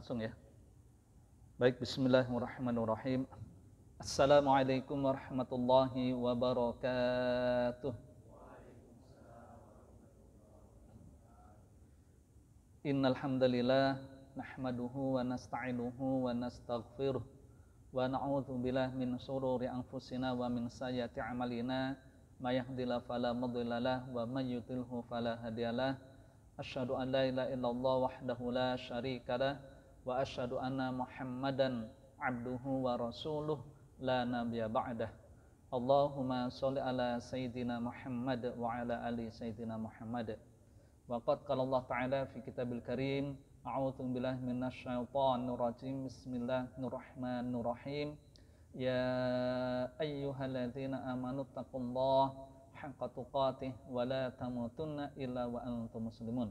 langsung ya. Baik, bismillahirrahmanirrahim. Assalamualaikum warahmatullahi wabarakatuh. Innal hamdalillah nahmaduhu wa nasta'inuhu wa nastaghfiruh wa na'udzu billahi min shururi anfusina wa min sayyiati a'malina may yahdihillahu fala mudhillalah wa may yudhlilhu fala hadiyalah. Asyhadu an la ilaha illallah wahdahu la syarikalah wa asyhadu anna Muhammadan abduhu wa rasuluh la nabiyya ba'dah. Allahumma shalli ala sayyidina Muhammad wa ala ali sayyidina Muhammad. Wa qad qala Allah Ta'ala fi kitabil karim, a'udzu billahi minasy syaithanir rajim. Bismillahirrahmanirrahim. Ya ayyuhalladzina amanu taqullaha haqqa tuqatih wa la tamutunna illa wa antum muslimun.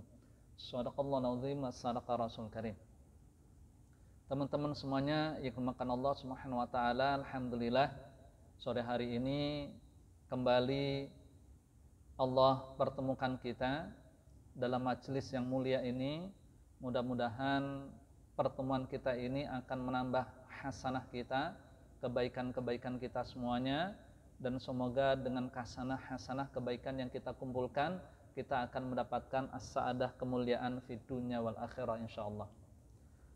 Sadaqallahu alazim wa sadaqa rasul karim teman-teman semuanya yang dimakan Allah Subhanahu wa taala, alhamdulillah sore hari ini kembali Allah pertemukan kita dalam majelis yang mulia ini. Mudah-mudahan pertemuan kita ini akan menambah hasanah kita, kebaikan-kebaikan kita semuanya dan semoga dengan kasanah hasanah kebaikan yang kita kumpulkan kita akan mendapatkan as-sa'adah kemuliaan fitunya dunia wal akhirah insyaallah.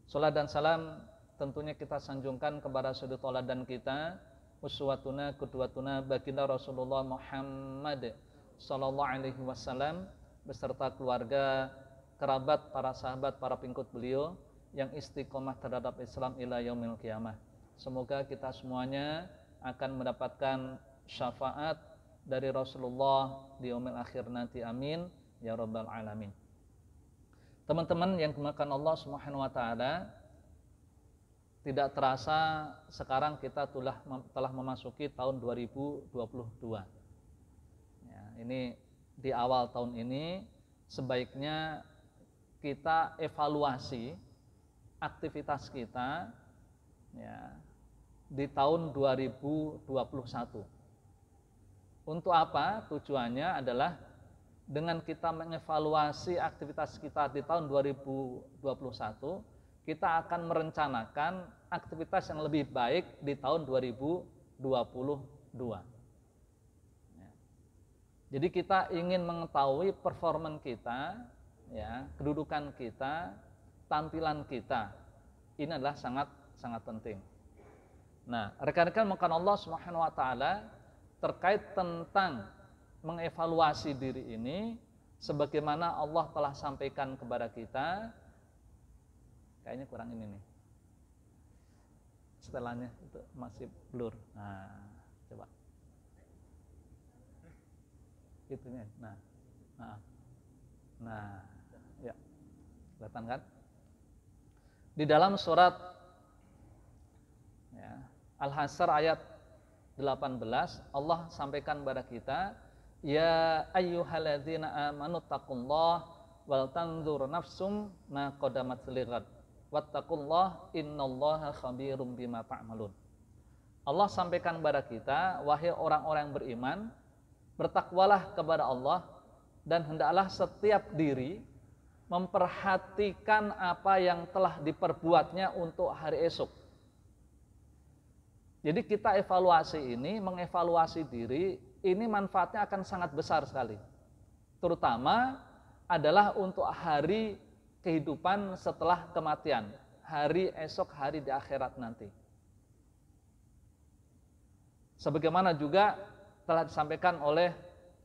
Salat dan salam tentunya kita sanjungkan kepada sudut dan kita uswatuna kedua baginda Rasulullah Muhammad sallallahu alaihi wasallam beserta keluarga, kerabat, para sahabat, para pengikut beliau yang istiqomah terhadap Islam ila yaumil kiamah. Semoga kita semuanya akan mendapatkan syafaat dari Rasulullah di yaumil akhir nanti. Amin ya rabbal alamin. Teman-teman yang dimakan Allah Subhanahu wa taala, tidak terasa sekarang kita telah telah memasuki tahun 2022. Ya, ini di awal tahun ini sebaiknya kita evaluasi aktivitas kita ya, di tahun 2021. Untuk apa? Tujuannya adalah dengan kita mengevaluasi aktivitas kita di tahun 2021, kita akan merencanakan aktivitas yang lebih baik di tahun 2022. Ya. Jadi kita ingin mengetahui performa kita, ya, kedudukan kita, tampilan kita. Ini adalah sangat sangat penting. Nah, rekan-rekan makan Allah Subhanahu wa taala terkait tentang mengevaluasi diri ini sebagaimana Allah telah sampaikan kepada kita kayaknya kurang ini nih setelahnya itu masih blur nah coba itunya nah nah nah ya kelihatan kan di dalam surat ya, Al-Hasr ayat 18 Allah sampaikan kepada kita Ya ayyuhalladzina amanu taqullah wal tanzur nafsum ma qadamat lighad wattaqullah innallaha khabirum bima ta'malun. Allah sampaikan kepada kita, wahai orang-orang yang beriman, bertakwalah kepada Allah dan hendaklah setiap diri memperhatikan apa yang telah diperbuatnya untuk hari esok. Jadi kita evaluasi ini, mengevaluasi diri ini manfaatnya akan sangat besar sekali. Terutama adalah untuk hari kehidupan setelah kematian, hari esok hari di akhirat nanti. Sebagaimana juga telah disampaikan oleh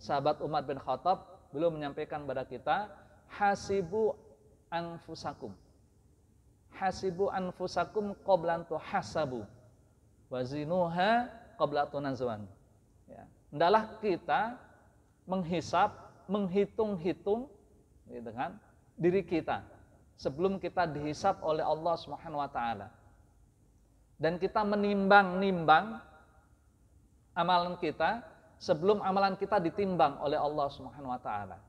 sahabat Umar bin Khattab, beliau menyampaikan kepada kita, hasibu anfusakum. Hasibu anfusakum qoblantu hasabu, Wazinuha qoblatu nazwan. Ya. Hendaklah kita menghisap, menghitung-hitung dengan gitu diri kita sebelum kita dihisap oleh Allah Subhanahu wa taala. Dan kita menimbang-nimbang amalan kita sebelum amalan kita ditimbang oleh Allah Subhanahu wa taala.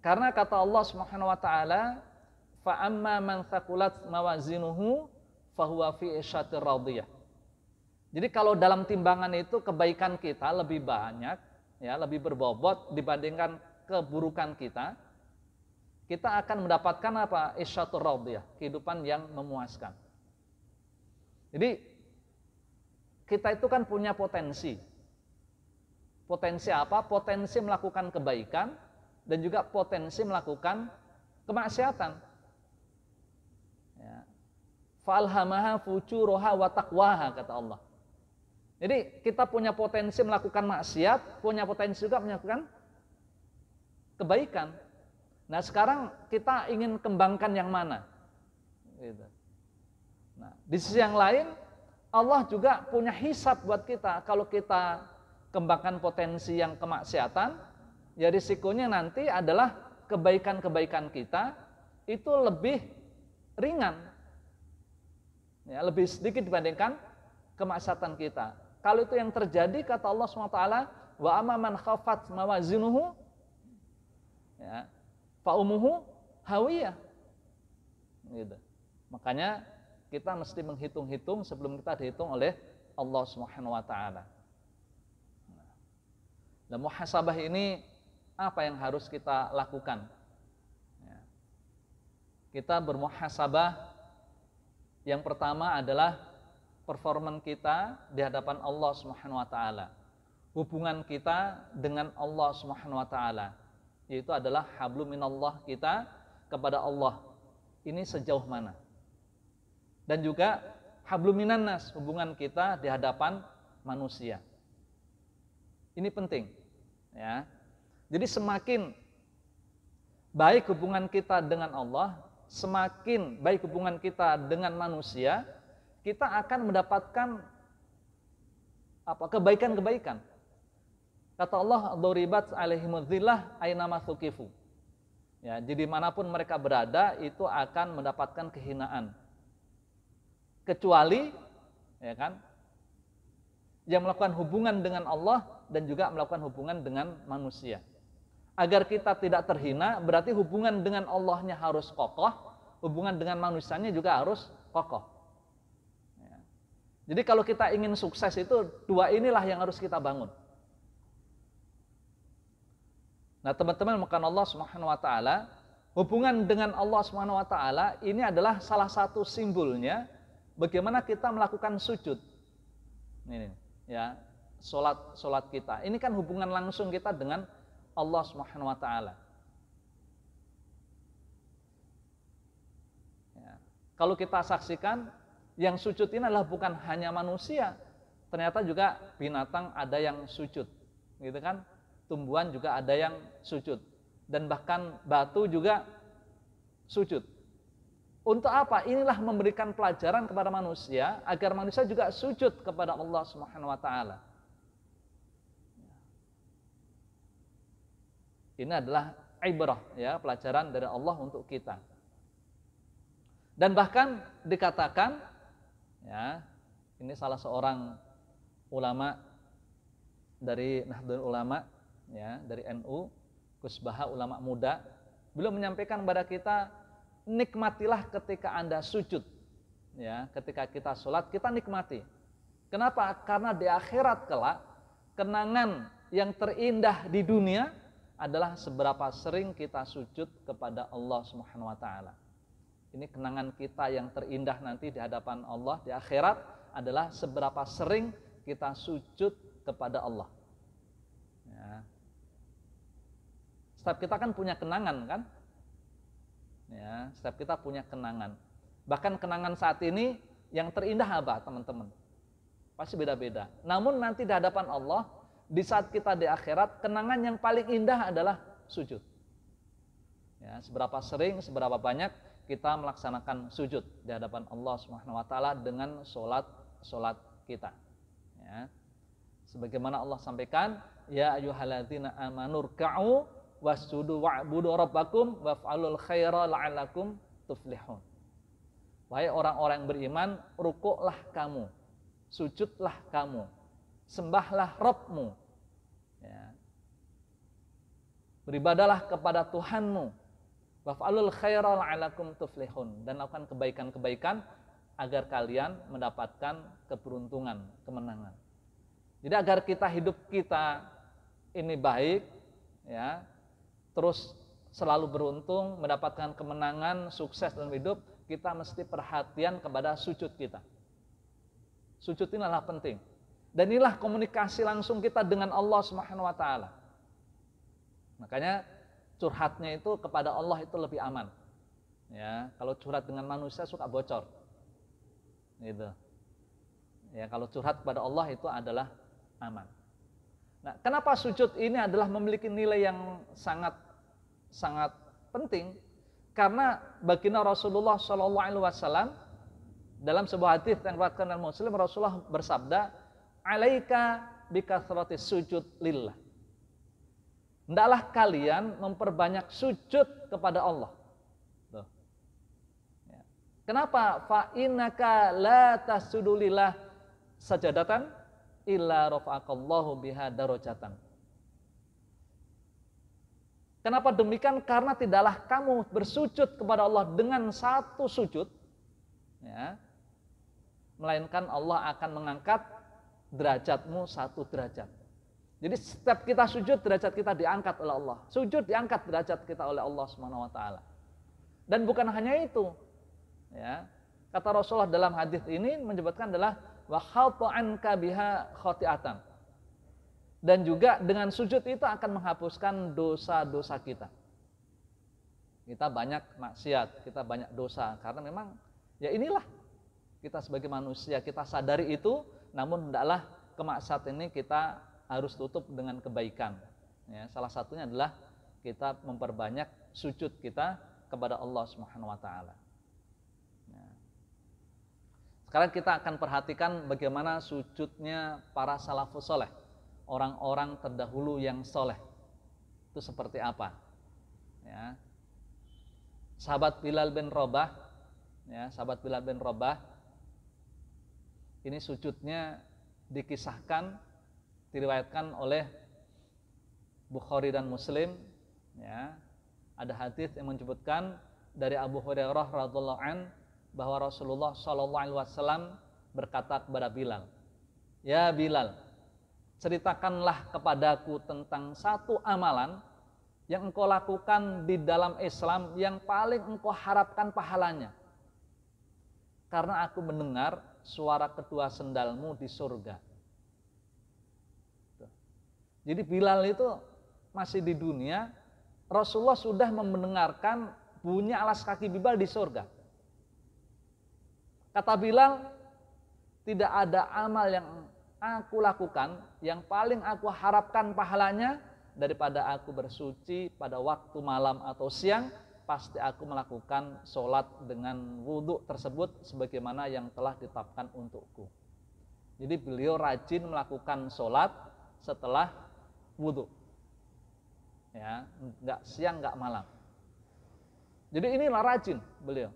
Karena kata Allah Subhanahu wa taala, "Fa amma man thaqulat mawazinuhu fahuwa fi isyatir radiyah." Jadi kalau dalam timbangan itu kebaikan kita lebih banyak, ya lebih berbobot dibandingkan keburukan kita, kita akan mendapatkan apa? Isyatur ya kehidupan yang memuaskan. Jadi kita itu kan punya potensi. Potensi apa? Potensi melakukan kebaikan dan juga potensi melakukan kemaksiatan. Ya. Falhamaha fucuroha wa taqwaha kata Allah. Jadi kita punya potensi melakukan maksiat, punya potensi juga melakukan kebaikan. Nah sekarang kita ingin kembangkan yang mana? Gitu. Nah di sisi yang lain Allah juga punya hisap buat kita. Kalau kita kembangkan potensi yang kemaksiatan, ya risikonya nanti adalah kebaikan-kebaikan kita itu lebih ringan, ya lebih sedikit dibandingkan kemaksiatan kita. Kalau itu yang terjadi kata Allah SWT wa amman khafat mawazinuhu ya faumuhu hawiyah. Gitu. Makanya kita mesti menghitung-hitung sebelum kita dihitung oleh Allah Subhanahu wa taala. Nah, muhasabah ini apa yang harus kita lakukan? Ya. Kita bermuhasabah yang pertama adalah performan kita di hadapan Allah Subhanahu wa taala. Hubungan kita dengan Allah Subhanahu wa taala yaitu adalah hablum minallah kita kepada Allah. Ini sejauh mana? Dan juga hablum minannas hubungan kita di hadapan manusia. Ini penting. Ya. Jadi semakin baik hubungan kita dengan Allah, semakin baik hubungan kita dengan manusia, kita akan mendapatkan apa kebaikan-kebaikan. Kata Allah, "Doribat alaihimuzillah aina masukifu." Ya, jadi manapun mereka berada itu akan mendapatkan kehinaan. Kecuali ya kan yang melakukan hubungan dengan Allah dan juga melakukan hubungan dengan manusia. Agar kita tidak terhina, berarti hubungan dengan Allahnya harus kokoh, hubungan dengan manusianya juga harus kokoh. Jadi kalau kita ingin sukses itu dua inilah yang harus kita bangun. Nah, teman-teman makan Allah Subhanahu wa taala, hubungan dengan Allah Subhanahu wa taala ini adalah salah satu simbolnya bagaimana kita melakukan sujud. Ini ya, solat-solat kita. Ini kan hubungan langsung kita dengan Allah Subhanahu wa taala. Ya. Kalau kita saksikan yang sujud ini adalah bukan hanya manusia, ternyata juga binatang ada yang sujud, gitu kan? Tumbuhan juga ada yang sujud, dan bahkan batu juga sujud. Untuk apa? Inilah memberikan pelajaran kepada manusia agar manusia juga sujud kepada Allah Subhanahu wa taala. Ini adalah ibrah ya, pelajaran dari Allah untuk kita. Dan bahkan dikatakan Ya, ini salah seorang ulama dari Nahdlatul Ulama ya, dari NU, Kusbaha ulama muda, belum menyampaikan kepada kita nikmatilah ketika Anda sujud. Ya, ketika kita sholat kita nikmati. Kenapa? Karena di akhirat kelak kenangan yang terindah di dunia adalah seberapa sering kita sujud kepada Allah Subhanahu wa taala. Ini kenangan kita yang terindah nanti di hadapan Allah di akhirat adalah seberapa sering kita sujud kepada Allah. Ya. Setiap kita kan punya kenangan kan? Ya, setiap kita punya kenangan. Bahkan kenangan saat ini yang terindah apa teman-teman? Pasti beda-beda. Namun nanti di hadapan Allah, di saat kita di akhirat, kenangan yang paling indah adalah sujud. Ya, seberapa sering, seberapa banyak kita melaksanakan sujud di hadapan Allah Subhanahu wa taala dengan salat salat kita. Ya. Sebagaimana Allah sampaikan, ya ayyuhalladzina amanu ka'u wasjudu wa'budu rabbakum waf'alul khaira la'allakum tuflihun. Wahai orang-orang yang beriman, rukuklah kamu, sujudlah kamu, sembahlah Robmu, ya. beribadalah kepada Tuhanmu, Waf'alul khairal alakum tuflihun. Dan lakukan kebaikan-kebaikan agar kalian mendapatkan keberuntungan, kemenangan. Jadi agar kita hidup kita ini baik, ya, terus selalu beruntung, mendapatkan kemenangan, sukses dalam hidup, kita mesti perhatian kepada sujud kita. Sujud ini adalah penting. Dan inilah komunikasi langsung kita dengan Allah Subhanahu wa taala. Makanya curhatnya itu kepada Allah itu lebih aman. Ya, kalau curhat dengan manusia suka bocor. Gitu. Ya, kalau curhat kepada Allah itu adalah aman. Nah, kenapa sujud ini adalah memiliki nilai yang sangat sangat penting? Karena baginda Rasulullah Shallallahu Alaihi Wasallam dalam sebuah hadis yang diriwayatkan oleh Muslim Rasulullah bersabda, "Alaika bikasratis sujud lillah." Hendaklah kalian memperbanyak sujud kepada Allah. Tuh. Ya. Kenapa? Fa'inaka la tasudulillah sajadatan illa rafa'akallahu biha darajatan. Kenapa demikian? Karena tidaklah kamu bersujud kepada Allah dengan satu sujud, ya, melainkan Allah akan mengangkat derajatmu satu derajat. Jadi setiap kita sujud derajat kita diangkat oleh Allah. Sujud diangkat derajat kita oleh Allah Subhanahu wa taala. Dan bukan hanya itu. Ya. Kata Rasulullah dalam hadis ini menyebutkan adalah wa khata'anka biha khati'atan. Dan juga dengan sujud itu akan menghapuskan dosa-dosa kita. Kita banyak maksiat, kita banyak dosa karena memang ya inilah kita sebagai manusia kita sadari itu namun hendaklah kemaksiatan ini kita harus tutup dengan kebaikan. Ya, salah satunya adalah kita memperbanyak sujud kita kepada Allah Subhanahu wa taala. Ya. Sekarang kita akan perhatikan bagaimana sujudnya para salafus soleh, orang-orang terdahulu yang soleh. Itu seperti apa? Ya. Sahabat Bilal bin Robah, ya, sahabat Bilal bin Robah, ini sujudnya dikisahkan diriwayatkan oleh Bukhari dan Muslim ya ada hadis yang menyebutkan dari Abu Hurairah radhiallahu an bahwa Rasulullah Shallallahu alaihi wasallam berkata kepada Bilal ya Bilal ceritakanlah kepadaku tentang satu amalan yang engkau lakukan di dalam Islam yang paling engkau harapkan pahalanya karena aku mendengar suara kedua sendalmu di surga jadi Bilal itu masih di dunia, Rasulullah sudah mendengarkan bunyi alas kaki Bilal di surga. Kata Bilal, tidak ada amal yang aku lakukan yang paling aku harapkan pahalanya daripada aku bersuci pada waktu malam atau siang pasti aku melakukan sholat dengan wudhu tersebut sebagaimana yang telah ditetapkan untukku. Jadi beliau rajin melakukan sholat setelah wudhu. Ya, nggak siang nggak malam. Jadi inilah rajin beliau.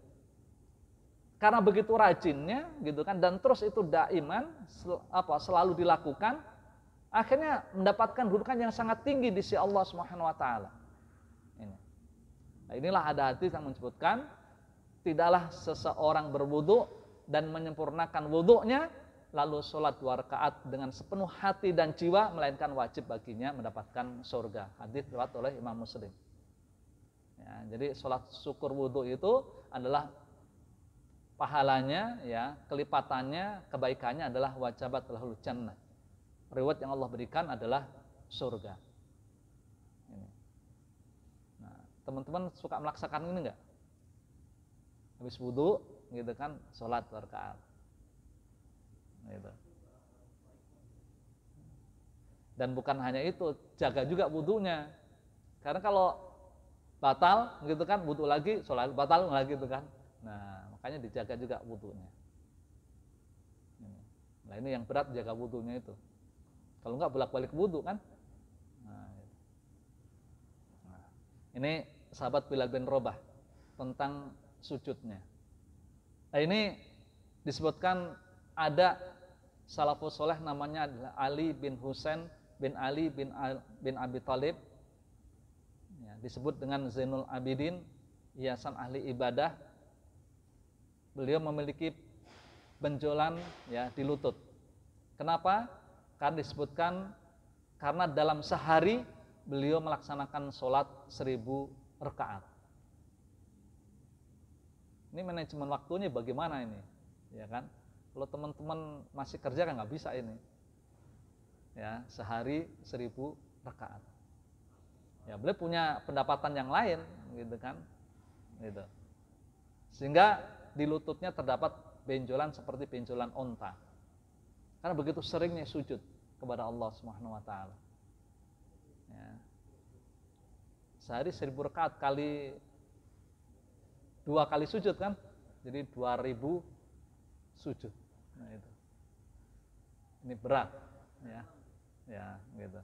Karena begitu rajinnya gitu kan dan terus itu daiman sel, apa selalu dilakukan akhirnya mendapatkan dudukan yang sangat tinggi di sisi Allah Subhanahu wa taala. Ini. Nah, inilah ada hadis yang menyebutkan tidaklah seseorang berwudu dan menyempurnakan wudhunya lalu sholat dua rakaat dengan sepenuh hati dan jiwa, melainkan wajib baginya mendapatkan surga. Hadis lewat oleh Imam Muslim. Ya, jadi sholat syukur wudhu itu adalah pahalanya, ya kelipatannya, kebaikannya adalah wajabat lahul jannah. Reward yang Allah berikan adalah surga. Nah, teman-teman suka melaksanakan ini enggak? Habis wudhu gitu kan, sholat rakaat gitu. Dan bukan hanya itu, jaga juga wudhunya. Karena kalau batal gitu kan, butuh lagi, sholat batal lagi gitu kan. Nah, makanya dijaga juga wudhunya. Nah ini yang berat jaga wudhunya itu. Kalau enggak bolak-balik wudhu kan. Nah, gitu. nah, ini sahabat Bilal bin Robah tentang sujudnya. Nah, ini disebutkan ada salafus soleh namanya adalah Ali bin Husain bin Ali bin, Al, bin Abi Talib ya, disebut dengan Zainul Abidin hiasan ahli ibadah beliau memiliki benjolan ya di lutut kenapa karena disebutkan karena dalam sehari beliau melaksanakan sholat seribu rekaat ini manajemen waktunya bagaimana ini ya kan kalau teman-teman masih kerja kan nggak bisa ini. Ya, sehari seribu rakaat. Ya, beliau punya pendapatan yang lain, gitu kan? Gitu. Sehingga di lututnya terdapat benjolan seperti benjolan onta. Karena begitu seringnya sujud kepada Allah Subhanahu wa taala. Ya. Sehari seribu rakaat kali dua kali sujud kan? Jadi dua ribu sujud nah itu ini berat ya ya gitu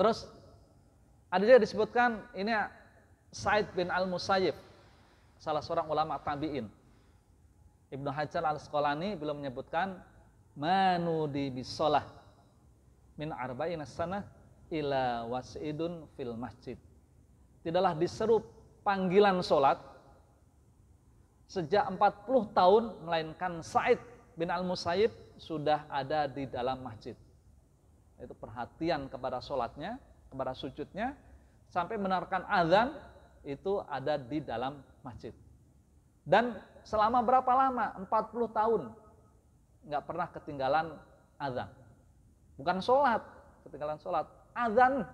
terus ada juga disebutkan ini Said bin Al Musayyib salah seorang ulama tabiin Ibnu Hajar Al Asqalani belum menyebutkan di bisolah min arba'in sana ila wasidun fil masjid tidaklah diseru panggilan solat sejak 40 tahun melainkan Said bin Al-Musayyib sudah ada di dalam masjid. Itu perhatian kepada sholatnya, kepada sujudnya, sampai menarikan azan itu ada di dalam masjid. Dan selama berapa lama? 40 tahun. Nggak pernah ketinggalan azan. Bukan sholat, ketinggalan sholat. Azan.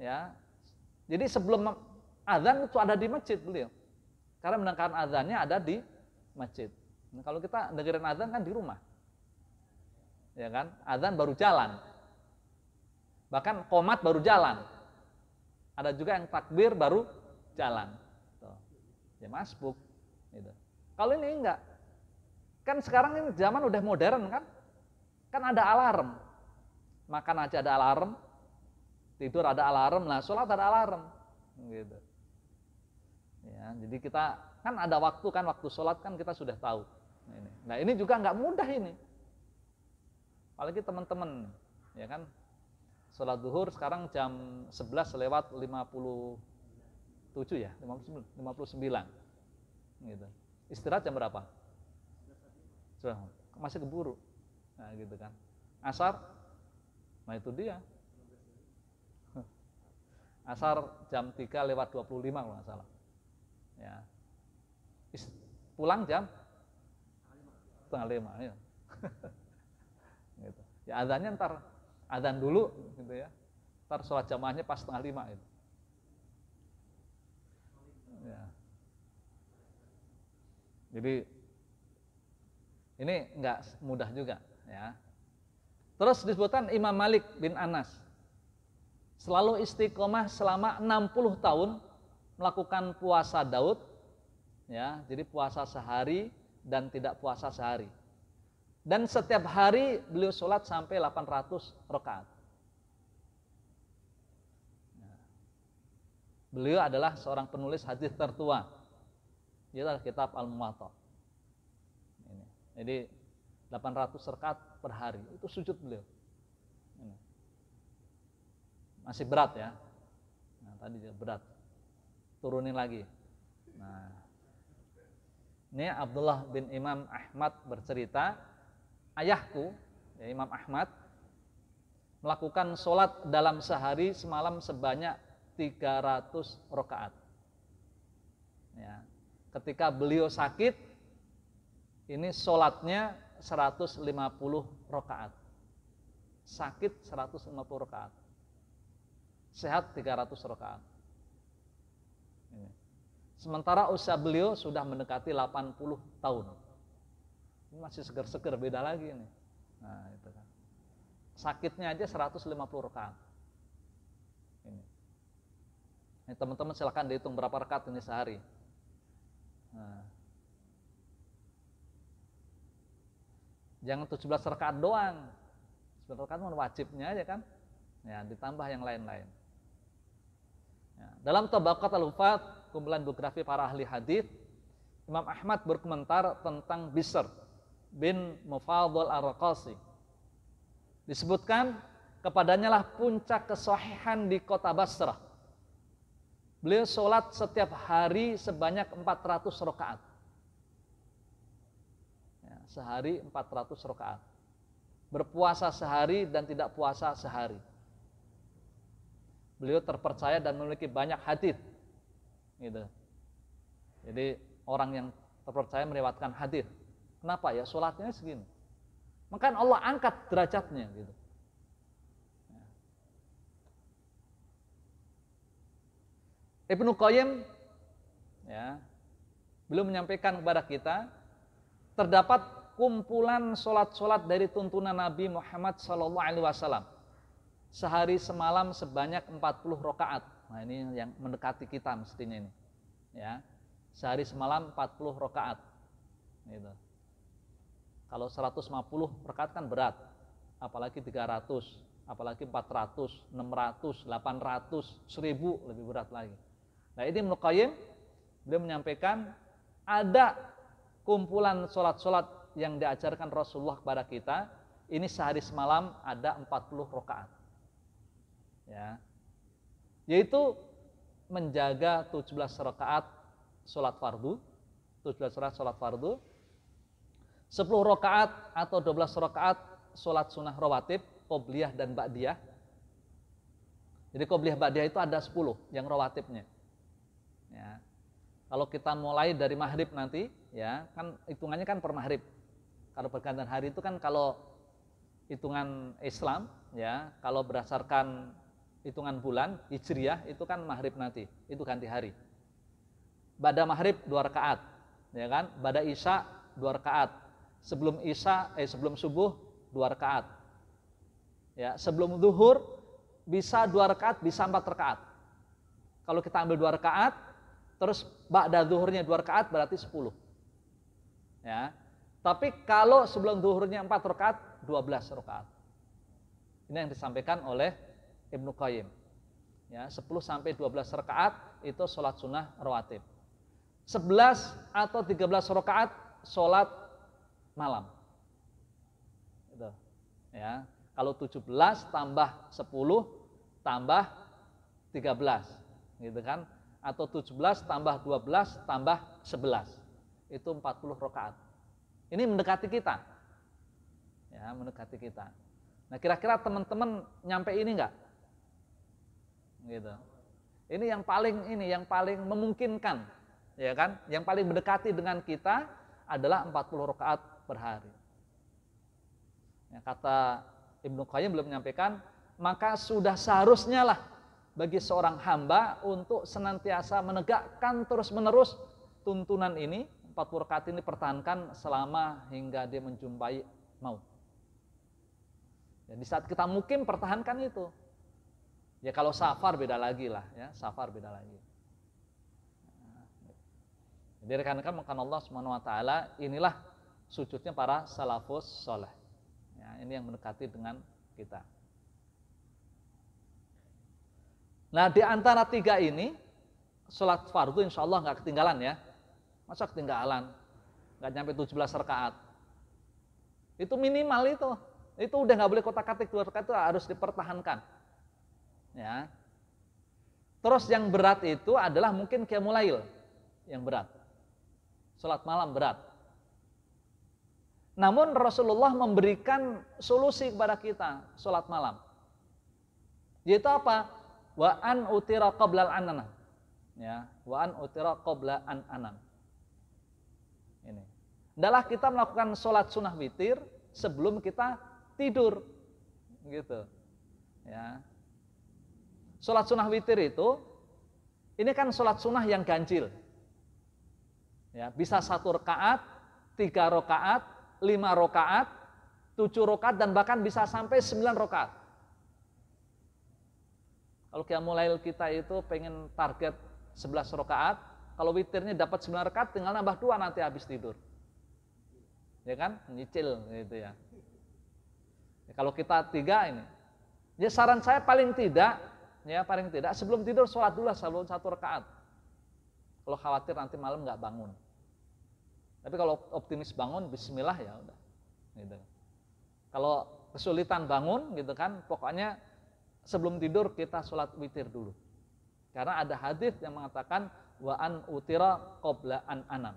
Ya. Jadi sebelum azan itu ada di masjid beliau karena mendengarkan azannya ada di masjid. Nah, kalau kita dengerin azan kan di rumah. Ya kan? Azan baru jalan. Bahkan komat baru jalan. Ada juga yang takbir baru jalan. Tuh. Ya masbuk. Gitu. Kalau ini enggak. Kan sekarang ini zaman udah modern kan? Kan ada alarm. Makan aja ada alarm. Tidur ada alarm. Nah sholat ada alarm. Gitu. Ya, jadi kita kan ada waktu kan waktu sholat kan kita sudah tahu. Nah ini juga nggak mudah ini. Apalagi teman-teman ya kan sholat duhur sekarang jam 11 lewat 57 ya 59, puluh gitu. Istirahat jam berapa? masih keburu. Nah, gitu kan. Asar nah itu dia. Asar jam 3 lewat 25 kalau nggak salah. Ya. Pulang jam setengah lima. Ya. gitu. Ya adanya ntar adan dulu gitu ya. Ntar sholat jamaahnya pas setengah lima itu. Ya. Jadi ini nggak mudah juga ya. Terus disebutkan Imam Malik bin Anas selalu istiqomah selama 60 tahun melakukan puasa Daud ya, jadi puasa sehari dan tidak puasa sehari. Dan setiap hari beliau sholat sampai 800 rakaat. Beliau adalah seorang penulis hadis tertua. Dia adalah kitab Al-Muwatta. Jadi 800 rakaat per hari itu sujud beliau. Masih berat ya. Nah, tadi berat turunin lagi. Nah, ini Abdullah bin Imam Ahmad bercerita, ayahku, ya Imam Ahmad, melakukan sholat dalam sehari semalam sebanyak 300 rokaat. Ya. Ketika beliau sakit, ini sholatnya 150 rokaat. Sakit 150 rokaat. Sehat 300 rokaat. Sementara usia beliau sudah mendekati 80 tahun. Ini masih seger-seger, beda lagi ini. Nah, itu kan. Sakitnya aja 150 rekat. Ini. Ini teman-teman silahkan dihitung berapa rekat ini sehari. Nah. Jangan 17 rekat doang. 17 rakaat wajibnya aja kan. Ya, ditambah yang lain-lain. Ya. Dalam tabaqat al-hufat kumpulan biografi para ahli hadis, Imam Ahmad berkomentar tentang Bisr bin Mufadhal Ar-Raqasi. Disebutkan kepadanya lah puncak kesohihan di kota Basrah. Beliau sholat setiap hari sebanyak 400 rakaat. Ya, sehari 400 rakaat. Berpuasa sehari dan tidak puasa sehari. Beliau terpercaya dan memiliki banyak hadits gitu. Jadi orang yang terpercaya merewatkan hadir. Kenapa ya? Sholatnya segini. Maka Allah angkat derajatnya gitu. Ya. Ibnu Qayyim ya, belum menyampaikan kepada kita terdapat kumpulan sholat-sholat dari tuntunan Nabi Muhammad SAW sehari semalam sebanyak 40 rokaat Nah ini yang mendekati kita mestinya ini. Ya. Sehari semalam 40 rakaat. Gitu. Kalau 150 rakaat kan berat, apalagi 300, apalagi 400, 600, 800, 1000 lebih berat lagi. Nah, ini Ibnu Qayyim beliau menyampaikan ada kumpulan sholat-sholat yang diajarkan Rasulullah kepada kita, ini sehari semalam ada 40 rakaat. Ya, yaitu menjaga 17 rakaat sholat fardu 17 rakaat sholat fardu 10 rakaat atau 12 rakaat sholat sunnah rawatib qobliyah dan ba'diyah jadi qobliyah ba'diyah itu ada 10 yang rawatibnya ya. kalau kita mulai dari maghrib nanti ya kan hitungannya kan per maghrib kalau pergantian hari itu kan kalau hitungan Islam ya kalau berdasarkan hitungan bulan hijriah itu kan maghrib nanti itu ganti hari pada maghrib dua rakaat ya kan pada isya dua rakaat sebelum isya eh sebelum subuh dua rakaat ya sebelum zuhur bisa dua rakaat bisa empat rakaat kalau kita ambil dua rakaat terus ba'da zuhurnya dua rakaat berarti sepuluh ya tapi kalau sebelum zuhurnya empat rakaat dua belas rakaat ini yang disampaikan oleh Ibnu Qayyim. Ya, 10 sampai 12 rakaat itu sholat sunnah rawatib. 11 atau 13 rakaat sholat malam. Itu. Ya, kalau 17 tambah 10 tambah 13 gitu kan atau 17 tambah 12 tambah 11 itu 40 rakaat ini mendekati kita ya mendekati kita nah kira-kira teman-teman nyampe ini enggak gitu. Ini yang paling ini yang paling memungkinkan, ya kan? Yang paling mendekati dengan kita adalah 40 rakaat per hari. Ya, kata Ibnu Qayyim belum menyampaikan, maka sudah seharusnya lah bagi seorang hamba untuk senantiasa menegakkan terus-menerus tuntunan ini, 40 rakaat ini pertahankan selama hingga dia menjumpai maut. Ya, di saat kita mukim pertahankan itu. Ya kalau safar beda lagi lah, ya safar beda lagi. Jadi rekan-rekan makan Allah Subhanahu Wa Taala inilah sujudnya para salafus soleh. Ya, ini yang mendekati dengan kita. Nah di antara tiga ini sholat fardu insya Allah nggak ketinggalan ya. Masa ketinggalan? Nggak nyampe 17 rakaat. Itu minimal itu. Itu udah nggak boleh kotak-katik dua rakaat itu harus dipertahankan Ya. Terus yang berat itu adalah mungkin kemulail yang berat. Salat malam berat. Namun Rasulullah memberikan solusi kepada kita salat malam. Yaitu apa? Wa an utira qabla anana. Ya, wa an utira qabla an anan. Ini. Adalah kita melakukan salat sunnah witir sebelum kita tidur gitu ya Sholat sunnah witir itu, ini kan sholat sunnah yang ganjil. Ya, bisa satu rakaat, tiga rakaat, lima rakaat, tujuh rakaat, dan bahkan bisa sampai sembilan rakaat. Kalau kita mulai kita itu pengen target sebelas rakaat, kalau witirnya dapat sembilan rakaat tinggal nambah dua nanti habis tidur. Ya kan? Nyicil gitu ya. ya kalau kita tiga ini. Ya saran saya paling tidak ya paling tidak sebelum tidur sholat dulu sebelum satu rakaat. Kalau khawatir nanti malam nggak bangun. Tapi kalau optimis bangun, Bismillah ya udah. Gitu. Kalau kesulitan bangun, gitu kan, pokoknya sebelum tidur kita sholat witir dulu. Karena ada hadis yang mengatakan wa an utira qabla an anam.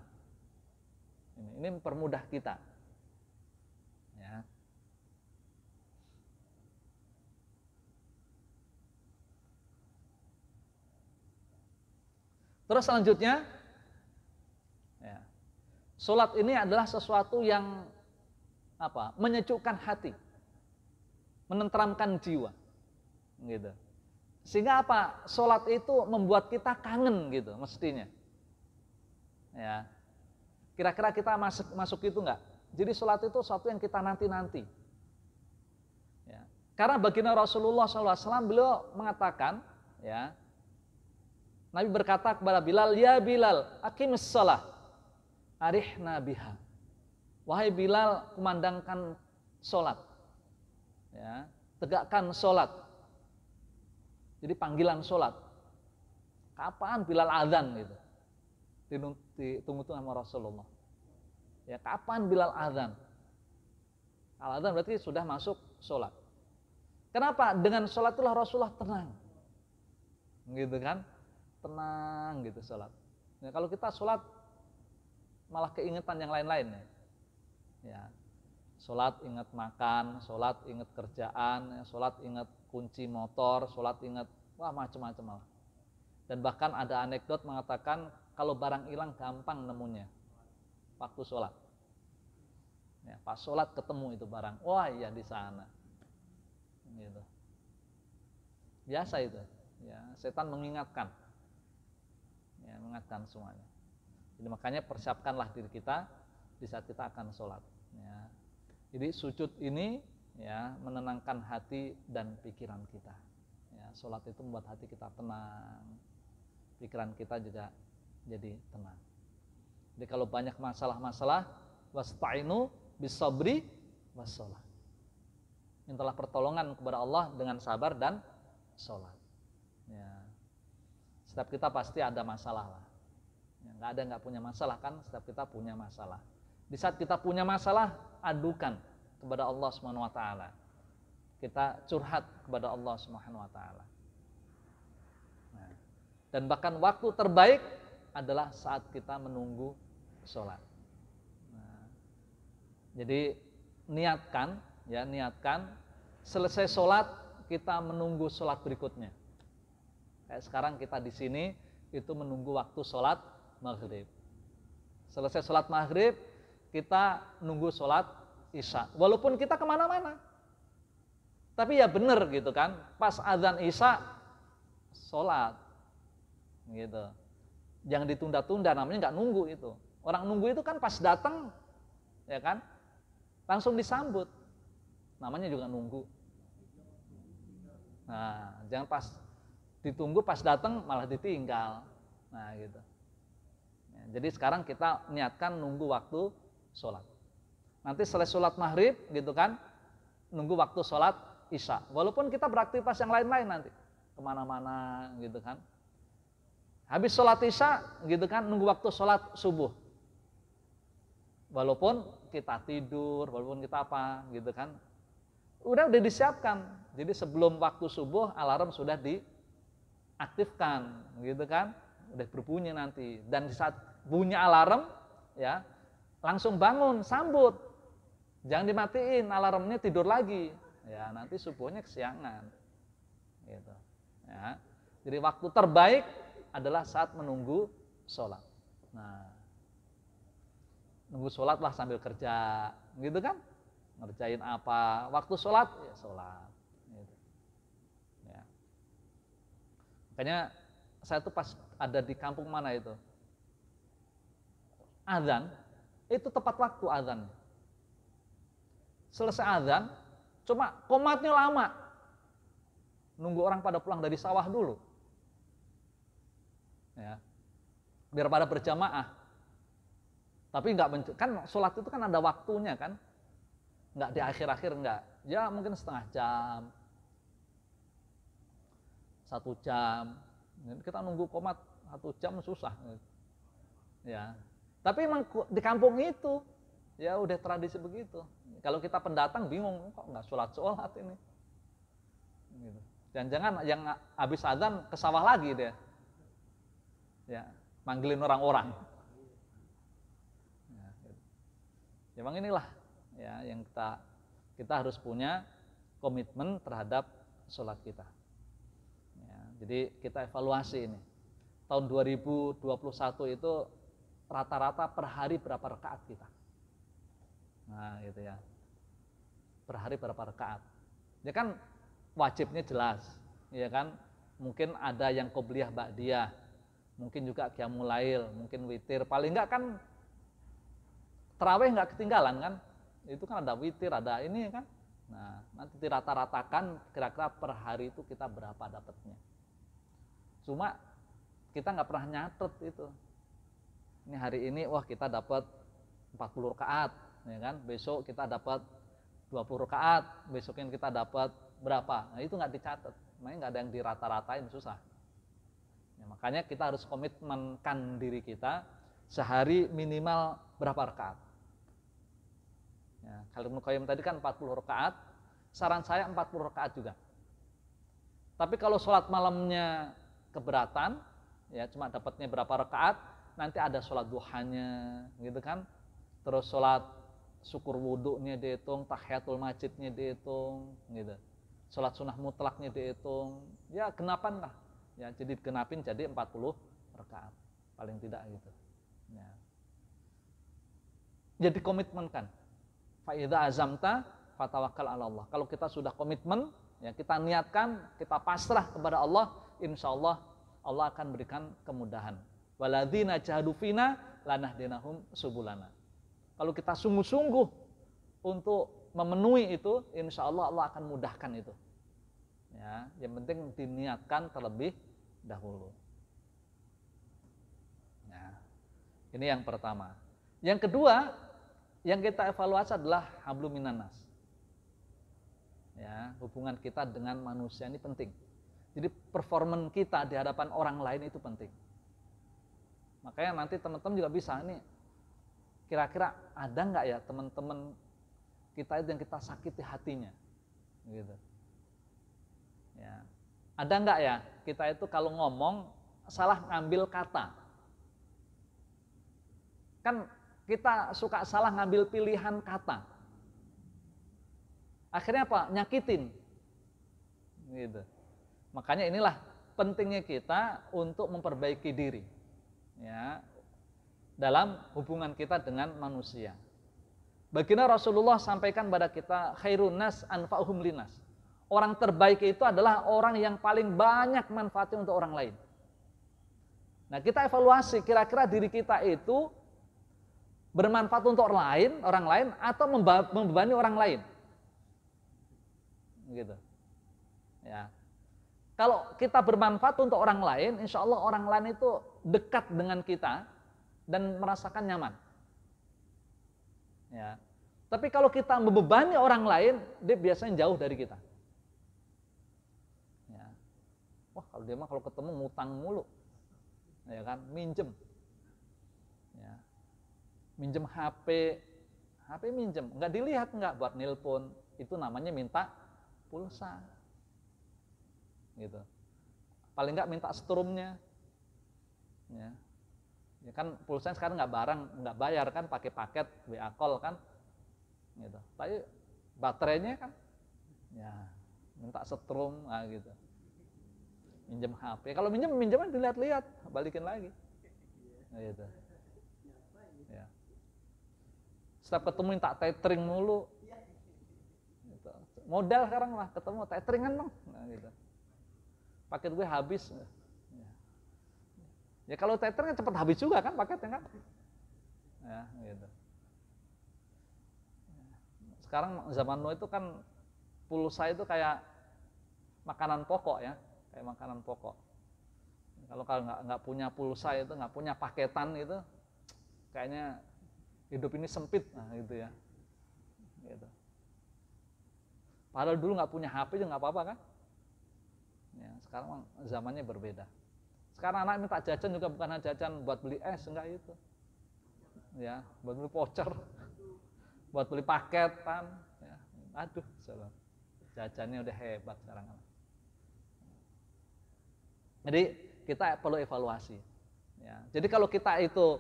ini mempermudah kita. Terus selanjutnya, ya, sholat ini adalah sesuatu yang apa? Menyejukkan hati, menenteramkan jiwa, gitu. Sehingga apa? Sholat itu membuat kita kangen gitu, mestinya. Ya, kira-kira kita masuk masuk itu nggak? Jadi sholat itu sesuatu yang kita nanti-nanti. Ya. Karena baginda Rasulullah SAW beliau mengatakan, ya, Nabi berkata kepada Bilal, "Ya Bilal, aqimis masalah, arif nabiha. Wahai Bilal, kumandangkan sholat, Ya, tegakkan sholat. Jadi panggilan sholat. Kapan Bilal azan gitu? Ditunggu tunggu sama Rasulullah. Ya, kapan Bilal azan? Al berarti sudah masuk sholat. Kenapa? Dengan sholat itulah Rasulullah tenang. Gitu kan? tenang gitu sholat. Ya, kalau kita sholat malah keingetan yang lain-lain ya. ya. Sholat ingat makan, sholat ingat kerjaan, sholat ingat kunci motor, sholat ingat wah macam-macam lah. Dan bahkan ada anekdot mengatakan kalau barang hilang gampang nemunya waktu sholat. Ya, pas sholat ketemu itu barang, wah iya di sana. Gitu. Biasa itu. Ya, setan mengingatkan ya, semuanya. semuanya. Jadi makanya persiapkanlah diri kita di saat kita akan sholat. Ya. Jadi sujud ini ya menenangkan hati dan pikiran kita. Ya, sholat itu membuat hati kita tenang, pikiran kita juga jadi tenang. Jadi kalau banyak masalah-masalah, wasta'inu bisabri wassalah. Mintalah pertolongan kepada Allah dengan sabar dan sholat. Ya. Setiap kita pasti ada masalah lah. Ya, nggak ada nggak punya masalah kan, setiap kita punya masalah. Di saat kita punya masalah, adukan kepada Allah Subhanahu wa taala. Kita curhat kepada Allah Subhanahu wa taala. Nah, dan bahkan waktu terbaik adalah saat kita menunggu sholat. Nah, jadi niatkan ya niatkan selesai sholat kita menunggu sholat berikutnya Kayak eh, sekarang kita di sini itu menunggu waktu sholat maghrib. Selesai sholat maghrib, kita nunggu sholat isya. Walaupun kita kemana-mana. Tapi ya benar gitu kan, pas azan isya, sholat. Gitu. Jangan ditunda-tunda, namanya nggak nunggu itu. Orang nunggu itu kan pas datang, ya kan, langsung disambut. Namanya juga nunggu. Nah, jangan pas ditunggu pas datang malah ditinggal nah gitu ya, jadi sekarang kita niatkan nunggu waktu sholat nanti selesai sholat maghrib gitu kan nunggu waktu sholat isya walaupun kita beraktivitas yang lain-lain nanti kemana-mana gitu kan habis sholat isya gitu kan nunggu waktu sholat subuh walaupun kita tidur walaupun kita apa gitu kan udah udah disiapkan jadi sebelum waktu subuh alarm sudah di aktifkan gitu kan udah berbunyi nanti dan di saat bunyi alarm ya langsung bangun sambut jangan dimatiin alarmnya tidur lagi ya nanti subuhnya kesiangan gitu ya jadi waktu terbaik adalah saat menunggu sholat nah nunggu sholat lah sambil kerja gitu kan ngerjain apa waktu sholat ya sholat Kayaknya saya tuh pas ada di kampung mana itu. Azan itu tepat waktu azan. Selesai azan, cuma komatnya lama. Nunggu orang pada pulang dari sawah dulu. Ya. Biar pada berjamaah. Tapi nggak kan sholat itu kan ada waktunya kan. Nggak di akhir-akhir nggak. Ya mungkin setengah jam, satu jam. Kita nunggu komat satu jam susah. Ya. Tapi emang di kampung itu ya udah tradisi begitu. Kalau kita pendatang bingung kok nggak sholat sholat ini. Gitu. Jangan-jangan yang habis adzan ke sawah lagi deh. Ya, manggilin orang-orang. Ya, gitu. Ya, emang inilah ya yang kita kita harus punya komitmen terhadap sholat kita. Jadi kita evaluasi ini. Tahun 2021 itu rata-rata per hari berapa rekaat kita. Nah, gitu ya. Per hari berapa rekaat. Ya kan wajibnya jelas, ya kan? Mungkin ada yang kobliyah ba'diyah, mungkin juga kiamulail, mungkin witir. Paling enggak kan terawih enggak ketinggalan kan? Itu kan ada witir, ada ini kan. Nah, nanti dirata-ratakan kira-kira per hari itu kita berapa dapatnya. Cuma kita nggak pernah nyatet itu. Ini hari ini wah kita dapat 40 rakaat, ya kan? Besok kita dapat 20 rakaat, besoknya kita dapat berapa? Nah, itu nggak dicatat. Makanya nggak ada yang dirata-ratain susah. Ya, makanya kita harus komitmenkan diri kita sehari minimal berapa rakaat. Ya, kalau Qayyim tadi kan 40 rakaat, saran saya 40 rakaat juga. Tapi kalau sholat malamnya keberatan ya cuma dapatnya berapa rekaat nanti ada sholat duhanya gitu kan terus sholat syukur wuduknya dihitung tahiyatul masjidnya dihitung gitu sholat sunnah mutlaknya dihitung ya kenapan lah ya jadi kenapin jadi 40 rakaat paling tidak gitu ya. jadi komitmen kan faida azamta fatawakal ala Allah kalau kita sudah komitmen ya kita niatkan kita pasrah kepada Allah insya Allah Allah akan berikan kemudahan. Waladina jahadufina lanah denahum subulana. Kalau kita sungguh-sungguh untuk memenuhi itu, insya Allah Allah akan mudahkan itu. Ya, yang penting diniatkan terlebih dahulu. Ya, ini yang pertama. Yang kedua, yang kita evaluasi adalah habluminanas. Ya, hubungan kita dengan manusia ini penting. Jadi performan kita di hadapan orang lain itu penting. Makanya nanti teman-teman juga bisa ini, kira-kira ada nggak ya teman-teman kita itu yang kita sakiti hatinya, gitu. Ya. Ada nggak ya kita itu kalau ngomong salah ngambil kata, kan kita suka salah ngambil pilihan kata. Akhirnya apa? Nyakitin, gitu. Makanya inilah pentingnya kita untuk memperbaiki diri. Ya, dalam hubungan kita dengan manusia. Baginda Rasulullah sampaikan pada kita khairun nas anfa'uhum linas. Orang terbaik itu adalah orang yang paling banyak manfaatnya untuk orang lain. Nah, kita evaluasi kira-kira diri kita itu bermanfaat untuk orang lain, orang lain atau membebani orang lain. Gitu. Ya. Kalau kita bermanfaat untuk orang lain, insya Allah orang lain itu dekat dengan kita dan merasakan nyaman. Ya. Tapi kalau kita membebani orang lain, dia biasanya jauh dari kita. Ya. Wah kalau dia mah kalau ketemu ngutang mulu, ya kan, minjem, ya. minjem HP, HP minjem, nggak dilihat nggak buat nelpon, itu namanya minta pulsa gitu paling nggak minta setrumnya ya. ya kan pulsa sekarang nggak barang nggak bayar kan pakai paket wa call kan gitu tapi baterainya kan ya minta setrum nah gitu minjem HP kalau minjem minjaman dilihat-lihat balikin lagi nah, gitu ya setiap ketemu minta tethering mulu gitu. modal sekarang lah ketemu tetheringan dong nah, gitu paket gue habis. Ya kalau tether kan cepat habis juga kan paketnya kan. Ya, gitu. Sekarang zaman now itu kan pulsa itu kayak makanan pokok ya, kayak makanan pokok. Kalau kalau nggak nggak punya pulsa itu nggak punya paketan itu, kayaknya hidup ini sempit nah gitu ya. Gitu. Padahal dulu nggak punya HP juga nggak apa-apa kan? sekarang zamannya berbeda sekarang anak minta jajan juga bukan hanya jajan buat beli es enggak itu ya buat beli voucher buat beli paketan ya. aduh jajannya udah hebat sekarang anak jadi kita perlu evaluasi ya jadi kalau kita itu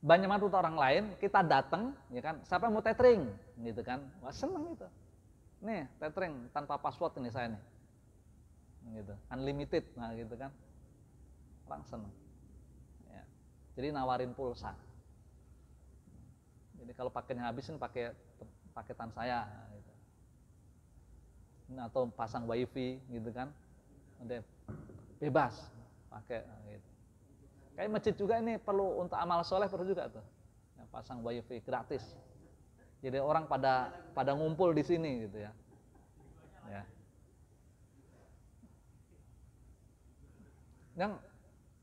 banyak banget orang lain kita datang ya kan siapa yang mau tethering gitu kan wah seneng itu nih tethering tanpa password ini saya nih gitu unlimited nah gitu kan orang seneng ya. jadi nawarin pulsa jadi kalau paketnya habisin pakai paketan saya nah gitu. atau pasang wifi gitu kan udah bebas pakai nah gitu. kayak masjid juga ini perlu untuk amal soleh perlu juga tuh ya, pasang wifi gratis jadi orang pada pada ngumpul di sini gitu ya yang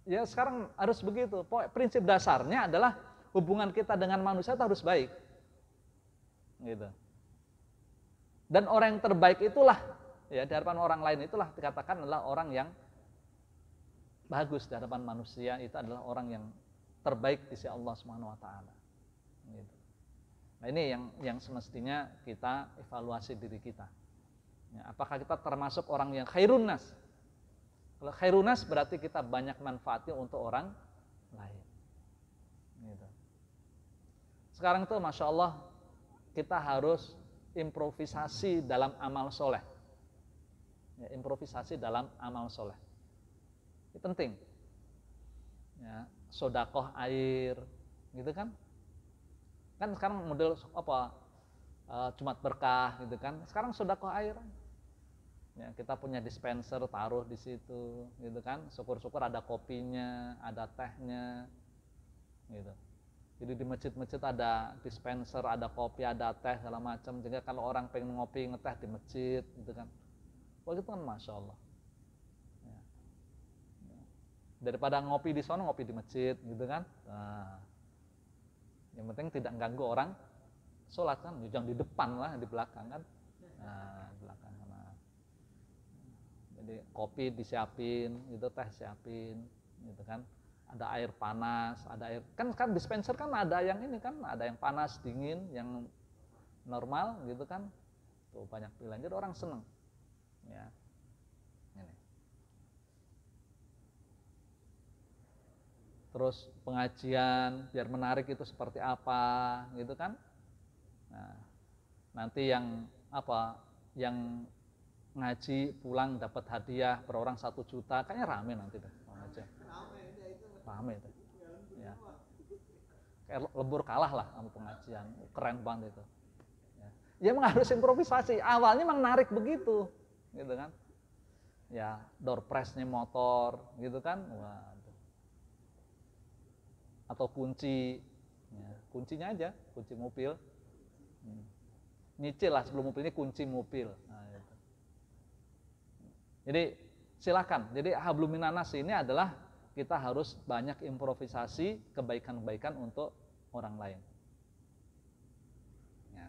ya sekarang harus begitu. Prinsip dasarnya adalah hubungan kita dengan manusia itu harus baik. Gitu. Dan orang yang terbaik itulah ya di hadapan orang lain itulah dikatakan adalah orang yang bagus di hadapan manusia itu adalah orang yang terbaik di sisi Allah Subhanahu wa taala. Gitu. Nah, ini yang yang semestinya kita evaluasi diri kita. Ya, apakah kita termasuk orang yang khairun nas? Kalau khairunas berarti kita banyak manfaatnya untuk orang lain. Gitu. Sekarang tuh Masya Allah kita harus improvisasi dalam amal soleh. Ya, improvisasi dalam amal soleh. Ini penting. Ya, sodakoh air, gitu kan? Kan sekarang model apa? cuma eh, Jumat berkah, gitu kan? Sekarang sodakoh air, ya kita punya dispenser taruh di situ gitu kan syukur-syukur ada kopinya ada tehnya gitu jadi di masjid-masjid ada dispenser ada kopi ada teh segala macam jadi kalau orang pengen ngopi ngeteh di masjid gitu kan wah itu kan masya Allah ya. Ya. daripada ngopi di sana ngopi di masjid gitu kan nah, yang penting tidak ganggu orang sholat kan jangan di depan lah di belakang kan nah, jadi kopi disiapin gitu teh siapin gitu kan ada air panas ada air kan kan dispenser kan ada yang ini kan ada yang panas dingin yang normal gitu kan tuh banyak pilihan jadi orang seneng ya ini terus pengajian biar menarik itu seperti apa gitu kan nah nanti yang apa yang ngaji pulang dapat hadiah per orang satu juta kayaknya rame nanti deh mau aja rame itu ya kayak lebur kalah lah sama pengajian keren banget itu ya, ya emang harus improvisasi awalnya emang narik begitu gitu kan ya door pressnya motor gitu kan waduh atau kunci ya, kuncinya aja kunci mobil hmm. nyicil lah sebelum mobil ini kunci mobil jadi silakan. Jadi habluminanas ini adalah kita harus banyak improvisasi kebaikan-kebaikan untuk orang lain. Ya.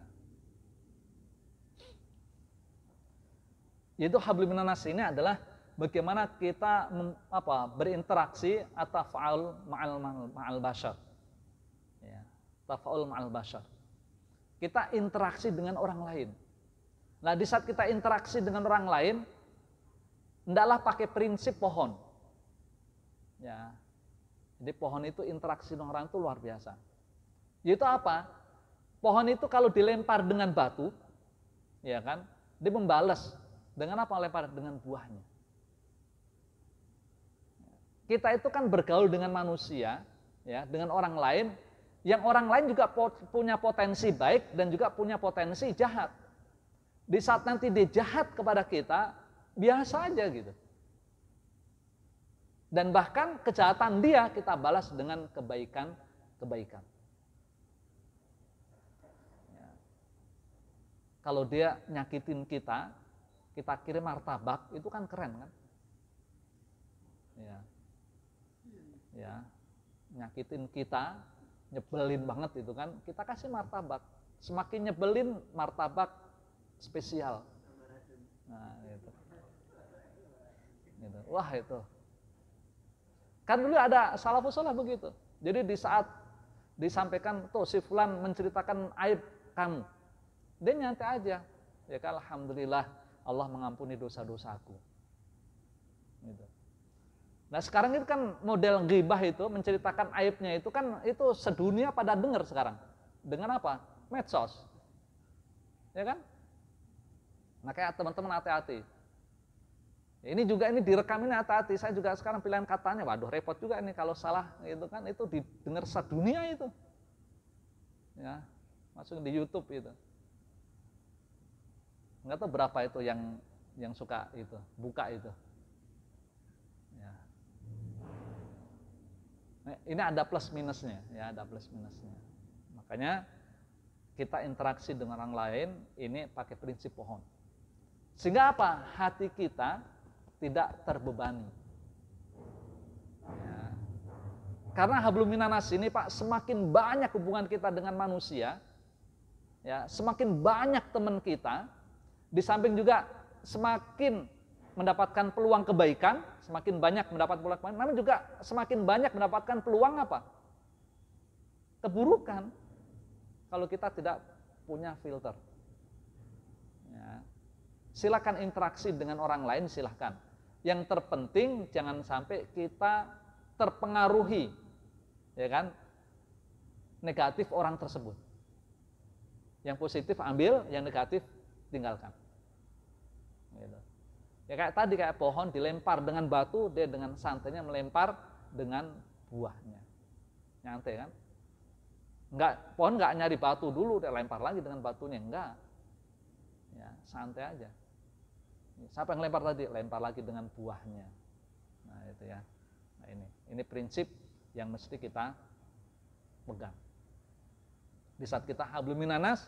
Yaitu habluminanas ini adalah bagaimana kita mem, apa, berinteraksi atau faal ma'al ma'al bashar. Ya. Tafaul ma'al bashar. Kita interaksi dengan orang lain. Nah, di saat kita interaksi dengan orang lain, Ndaklah pakai prinsip pohon. Ya. Jadi pohon itu interaksi dengan orang itu luar biasa. Itu apa? Pohon itu kalau dilempar dengan batu, ya kan? Dia membalas dengan apa lempar dengan buahnya. Kita itu kan bergaul dengan manusia, ya, dengan orang lain yang orang lain juga punya potensi baik dan juga punya potensi jahat. Di saat nanti dia jahat kepada kita, biasa aja gitu. Dan bahkan kejahatan dia kita balas dengan kebaikan-kebaikan. Ya. Kalau dia nyakitin kita, kita kirim martabak, itu kan keren kan? Ya. Ya. Nyakitin kita, nyebelin banget itu kan, kita kasih martabak. Semakin nyebelin martabak spesial. Nah, Wah itu. Kan dulu ada salafus salah begitu. Jadi di saat disampaikan tuh si fulan menceritakan aib kamu. Dia nyantai aja. Ya kan alhamdulillah Allah mengampuni dosa-dosaku. Gitu. Nah sekarang itu kan model ghibah itu menceritakan aibnya itu kan itu sedunia pada dengar sekarang. Dengan apa? Medsos. Ya kan? Nah kayak teman-teman hati-hati. Ini juga ini direkam ini hati-hati. Saya juga sekarang pilihan katanya, waduh repot juga ini kalau salah itu kan itu didengar sedunia itu. Ya, masuk di YouTube itu. Enggak tahu berapa itu yang yang suka itu, buka itu. Ya. Nah, ini ada plus minusnya, ya ada plus minusnya. Makanya kita interaksi dengan orang lain ini pakai prinsip pohon. Sehingga apa? Hati kita tidak terbebani. Ya. Karena habluminanas ini Pak, semakin banyak hubungan kita dengan manusia, ya, semakin banyak teman kita, di samping juga semakin mendapatkan peluang kebaikan, semakin banyak mendapat peluang kebaikan, namun juga semakin banyak mendapatkan peluang apa? Keburukan kalau kita tidak punya filter. Ya. Silakan interaksi dengan orang lain, silahkan. Yang terpenting jangan sampai kita terpengaruhi ya kan negatif orang tersebut. Yang positif ambil, yang negatif tinggalkan. Gitu. Ya kayak tadi kayak pohon dilempar dengan batu, dia dengan santainya melempar dengan buahnya. Nyantai kan? nggak pohon nggak nyari batu dulu, dia lempar lagi dengan batunya, enggak. Ya, santai aja. Siapa yang lempar tadi? Lempar lagi dengan buahnya. Nah, itu ya. Nah, ini ini prinsip yang mesti kita pegang. Di saat kita hablumin nanas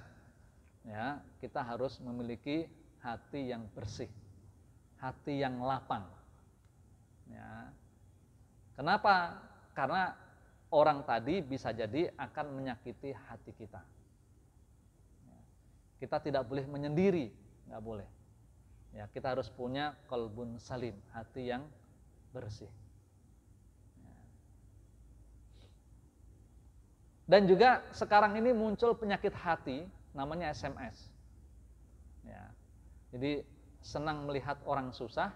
ya, kita harus memiliki hati yang bersih, hati yang lapang. Ya. Kenapa? Karena orang tadi bisa jadi akan menyakiti hati kita. Ya. Kita tidak boleh menyendiri, nggak boleh. Ya, kita harus punya kolbun salim, hati yang bersih. Ya. Dan juga sekarang ini muncul penyakit hati namanya SMS. Ya. Jadi senang melihat orang susah,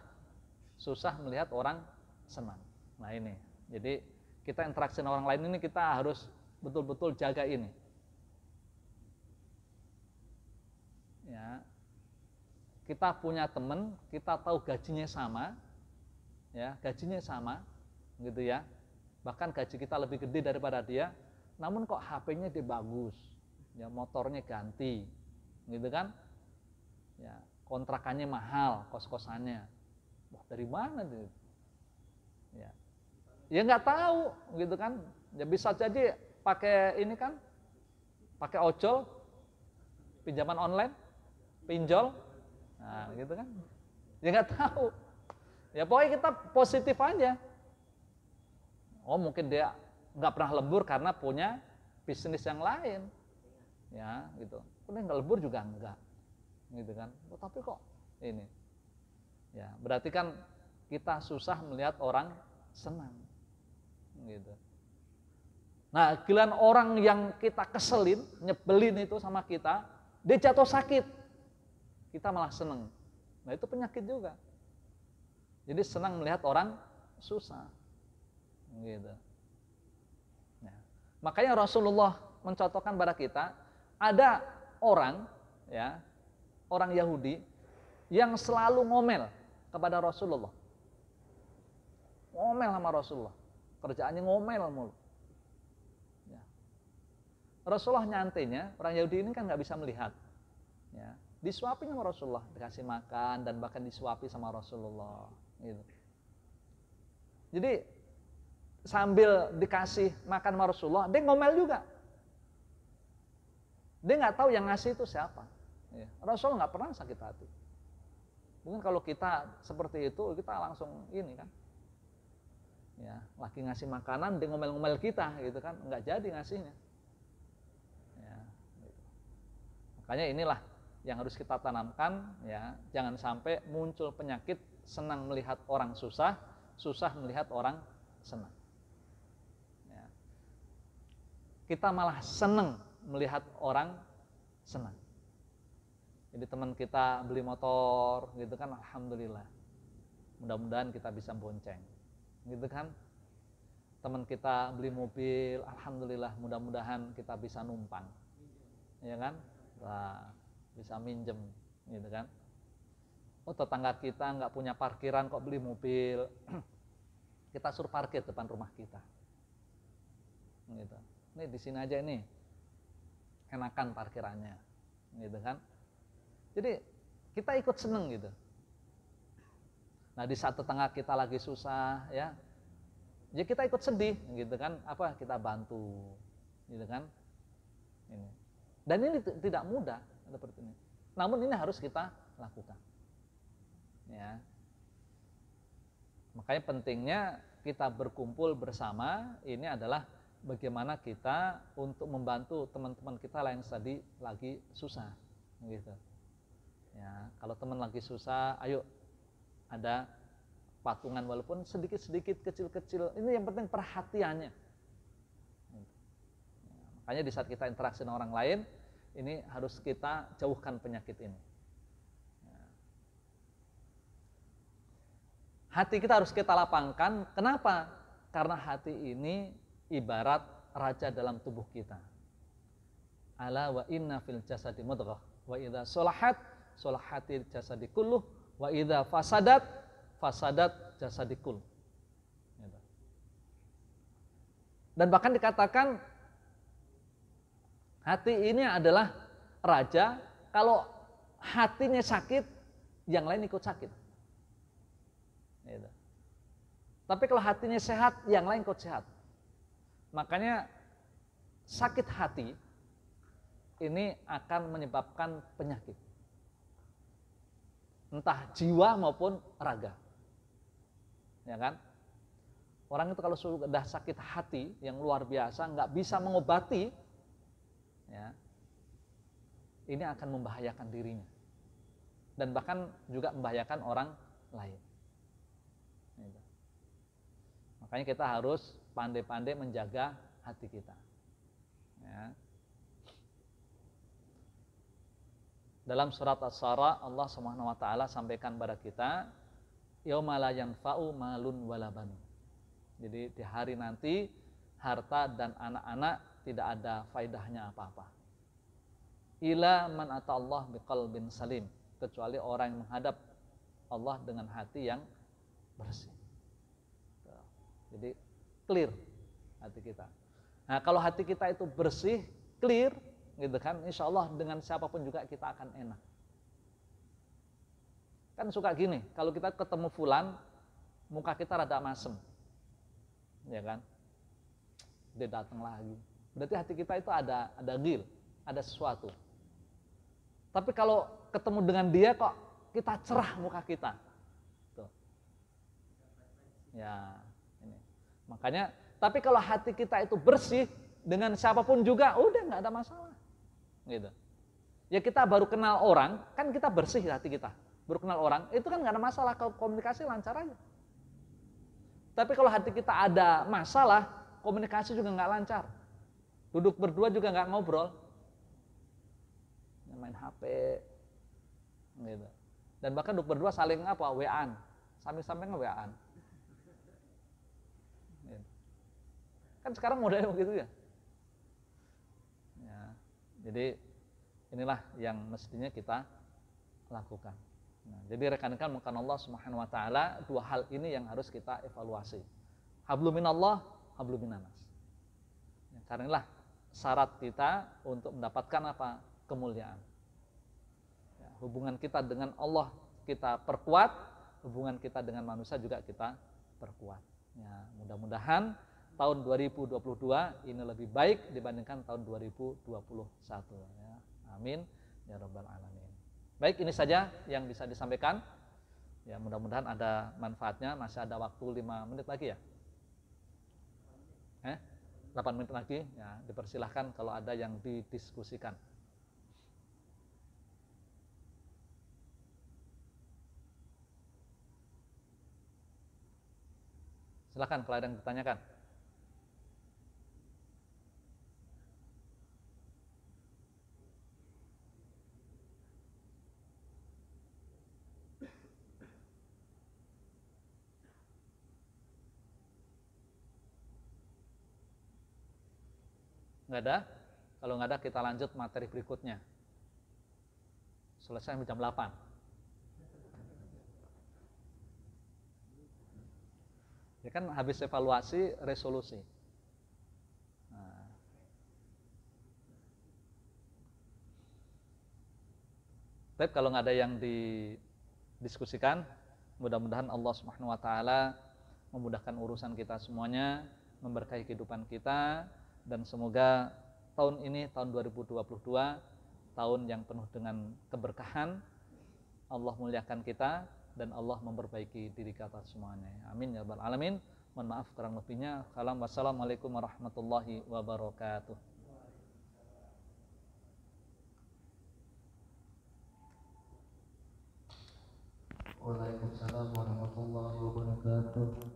susah melihat orang senang. Nah ini, jadi kita interaksi dengan orang lain ini kita harus betul-betul jaga ini. Ya, kita punya teman, kita tahu gajinya sama, ya gajinya sama, gitu ya. Bahkan gaji kita lebih gede daripada dia, namun kok HP-nya dia bagus, ya motornya ganti, gitu kan? Ya kontrakannya mahal, kos-kosannya. Wah dari mana tuh? Ya, ya nggak tahu, gitu kan? Ya bisa jadi pakai ini kan, pakai ojol, pinjaman online, pinjol, Nah, gitu kan? Ya nggak tahu. Ya pokoknya kita positif aja. Oh mungkin dia nggak pernah lembur karena punya bisnis yang lain. Ya gitu. Udah nggak lembur juga enggak. Gitu kan. Oh, tapi kok ini. Ya berarti kan kita susah melihat orang senang. Gitu. Nah, giliran orang yang kita keselin, nyebelin itu sama kita, dia jatuh sakit kita malah seneng. Nah itu penyakit juga. Jadi senang melihat orang susah. Gitu. Ya. makanya Rasulullah mencontohkan pada kita, ada orang, ya, orang Yahudi yang selalu ngomel kepada Rasulullah. Ngomel sama Rasulullah. Kerjaannya ngomel mulu. Ya. Rasulullah nyantainya, orang Yahudi ini kan nggak bisa melihat. Ya disuapin sama Rasulullah dikasih makan dan bahkan disuapi sama Rasulullah gitu jadi sambil dikasih makan sama Rasulullah dia ngomel juga dia nggak tahu yang ngasih itu siapa ya. Rasul nggak pernah sakit hati mungkin kalau kita seperti itu kita langsung ini kan ya lagi ngasih makanan dia ngomel-ngomel kita gitu kan nggak jadi ngasihnya ya, gitu. makanya inilah yang harus kita tanamkan ya jangan sampai muncul penyakit senang melihat orang susah susah melihat orang senang ya. kita malah seneng melihat orang senang jadi teman kita beli motor gitu kan alhamdulillah mudah-mudahan kita bisa bonceng gitu kan teman kita beli mobil alhamdulillah mudah-mudahan kita bisa numpang ya kan nah, bisa minjem gitu kan oh tetangga kita nggak punya parkiran kok beli mobil kita suruh parkir depan rumah kita gitu ini di sini aja ini enakan parkirannya gitu kan jadi kita ikut seneng gitu nah di saat tetangga kita lagi susah ya ya kita ikut sedih gitu kan apa kita bantu gitu kan ini dan ini tidak mudah seperti ini. Namun ini harus kita lakukan. Ya. Makanya pentingnya kita berkumpul bersama ini adalah bagaimana kita untuk membantu teman-teman kita yang tadi lagi susah gitu. Ya, kalau teman lagi susah, ayo ada patungan walaupun sedikit-sedikit kecil-kecil. Ini yang penting perhatiannya. Gitu. Ya, makanya di saat kita interaksi dengan orang lain, ini harus kita jauhkan penyakit ini. Ya. Hati kita harus kita lapangkan. Kenapa? Karena hati ini ibarat raja dalam tubuh kita. Ala wa inna fil jasadi mudghah wa idza solahat solahati jasadi kulluh wa idza fasadat fasadat jasadi kulluh. Gitu. Dan bahkan dikatakan Hati ini adalah raja. Kalau hatinya sakit, yang lain ikut sakit. Gitu. Tapi kalau hatinya sehat, yang lain ikut sehat. Makanya sakit hati ini akan menyebabkan penyakit. Entah jiwa maupun raga. Ya kan? Orang itu kalau sudah sakit hati yang luar biasa, nggak bisa mengobati, ya, ini akan membahayakan dirinya dan bahkan juga membahayakan orang lain. Gitu. Makanya kita harus pandai-pandai menjaga hati kita. Ya. Dalam surat As-Sara Allah Subhanahu wa taala sampaikan kepada kita yomalayan fau malun walabanu Jadi di hari nanti harta dan anak-anak tidak ada faidahnya apa-apa. Ila man ata Allah biqalbin salim, kecuali orang yang menghadap Allah dengan hati yang bersih. Jadi clear hati kita. Nah, kalau hati kita itu bersih, clear, gitu kan, insya Allah dengan siapapun juga kita akan enak. Kan suka gini, kalau kita ketemu fulan, muka kita rada masem. Ya kan? Dia datang lagi. Berarti hati kita itu ada ada gil, ada sesuatu. Tapi kalau ketemu dengan dia kok kita cerah muka kita. Tuh. Ya, ini. Makanya tapi kalau hati kita itu bersih dengan siapapun juga udah nggak ada masalah. Gitu. Ya kita baru kenal orang, kan kita bersih hati kita. Baru kenal orang, itu kan nggak ada masalah kalau komunikasi lancar aja. Tapi kalau hati kita ada masalah, komunikasi juga nggak lancar. Duduk berdua juga nggak ngobrol. Main HP. Gitu. Dan bahkan duduk berdua saling apa? WA-an. Sambil-sambil wa gitu. Kan sekarang modelnya begitu ya. ya. Jadi inilah yang mestinya kita lakukan. Nah, jadi rekan-rekan makan Allah Subhanahu wa taala dua hal ini yang harus kita evaluasi. Hablum minallah, hablum minanas. Ya, karena inilah syarat kita untuk mendapatkan apa? Kemuliaan. Ya, hubungan kita dengan Allah kita perkuat, hubungan kita dengan manusia juga kita perkuat. Ya, mudah-mudahan tahun 2022 ini lebih baik dibandingkan tahun 2021. Ya. Amin. Ya robbal Alamin. Baik, ini saja yang bisa disampaikan. Ya, mudah-mudahan ada manfaatnya. Masih ada waktu 5 menit lagi ya. Eh? 8 menit lagi ya dipersilahkan kalau ada yang didiskusikan. Silahkan kalau ada yang ditanyakan. Nggak ada? Kalau nggak ada kita lanjut materi berikutnya. Selesai jam 8. Ya kan habis evaluasi resolusi. Baik nah. kalau nggak ada yang didiskusikan, mudah-mudahan Allah Subhanahu Wa Taala memudahkan urusan kita semuanya, memberkahi kehidupan kita, dan semoga tahun ini tahun 2022 tahun yang penuh dengan keberkahan. Allah muliakan kita dan Allah memperbaiki diri kita semuanya. Amin ya rabbal alamin. Mohon maaf kurang lebihnya. Salam wassalamualaikum warahmatullahi wabarakatuh. Waalaikumsalam warahmatullahi wabarakatuh.